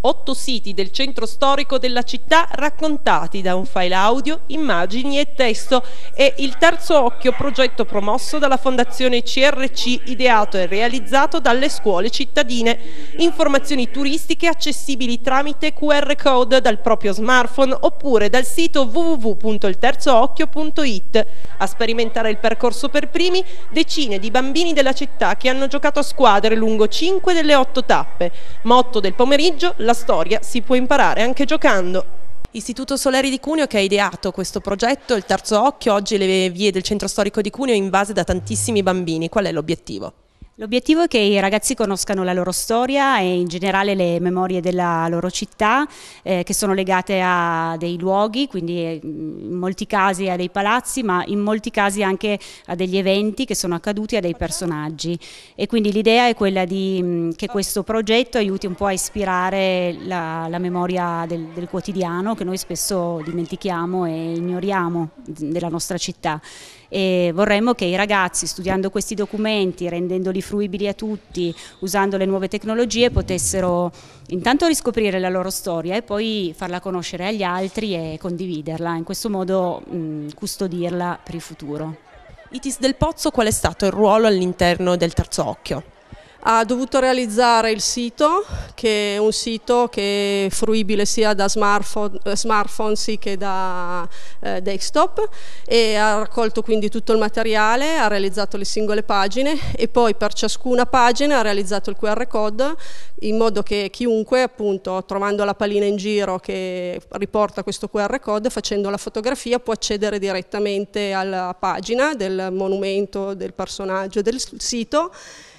Otto siti del centro storico della città raccontati da un file audio, immagini e testo e il Terzo Occhio, progetto promosso dalla Fondazione CRC, ideato e realizzato dalle scuole cittadine. Informazioni turistiche accessibili tramite QR code dal proprio smartphone oppure dal sito www.ilterzoocchio.it. A sperimentare il percorso per primi decine di bambini della città che hanno giocato a squadre lungo 5 delle 8 tappe. Motto del pomeriggio, la la storia si può imparare anche giocando. Istituto Soleri di Cuneo che ha ideato questo progetto, il terzo occhio, oggi le vie del centro storico di Cuneo invase da tantissimi bambini, qual è l'obiettivo? L'obiettivo è che i ragazzi conoscano la loro storia e in generale le memorie della loro città eh, che sono legate a dei luoghi, quindi eh, in molti casi a dei palazzi ma in molti casi anche a degli eventi che sono accaduti a dei personaggi e quindi l'idea è quella di, mm, che questo progetto aiuti un po' a ispirare la, la memoria del, del quotidiano che noi spesso dimentichiamo e ignoriamo della nostra città e vorremmo che i ragazzi studiando questi documenti, rendendoli fruibili a tutti usando le nuove tecnologie potessero intanto riscoprire la loro storia e poi farla conoscere agli altri e condividerla, in questo modo mh, custodirla per il futuro. Itis del Pozzo qual è stato il ruolo all'interno del Terzo Occhio? ha dovuto realizzare il sito, che è un sito che è fruibile sia da smartphone, eh, smartphone sì, che da eh, desktop e ha raccolto quindi tutto il materiale, ha realizzato le singole pagine e poi per ciascuna pagina ha realizzato il QR code in modo che chiunque appunto trovando la palina in giro che riporta questo QR code facendo la fotografia può accedere direttamente alla pagina del monumento, del personaggio, del sito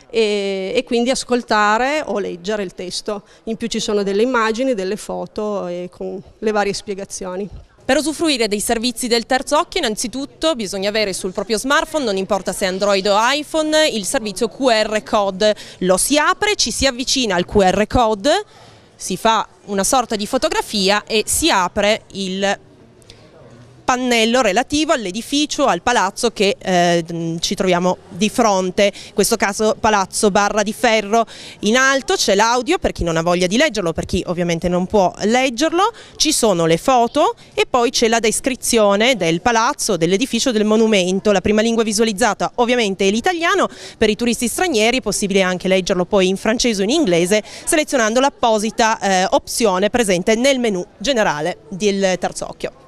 e, e, quindi ascoltare o leggere il testo. In più ci sono delle immagini, delle foto e con le varie spiegazioni. Per usufruire dei servizi del terzo occhio innanzitutto bisogna avere sul proprio smartphone, non importa se Android o iPhone, il servizio QR code. Lo si apre, ci si avvicina al QR code, si fa una sorta di fotografia e si apre il pannello relativo all'edificio, al palazzo che eh, ci troviamo di fronte, in questo caso palazzo Barra di Ferro. In alto c'è l'audio per chi non ha voglia di leggerlo, per chi ovviamente non può leggerlo, ci sono le foto e poi c'è la descrizione del palazzo, dell'edificio, del monumento. La prima lingua visualizzata ovviamente è l'italiano, per i turisti stranieri è possibile anche leggerlo poi in francese o in inglese selezionando l'apposita eh, opzione presente nel menu generale del terzo occhio.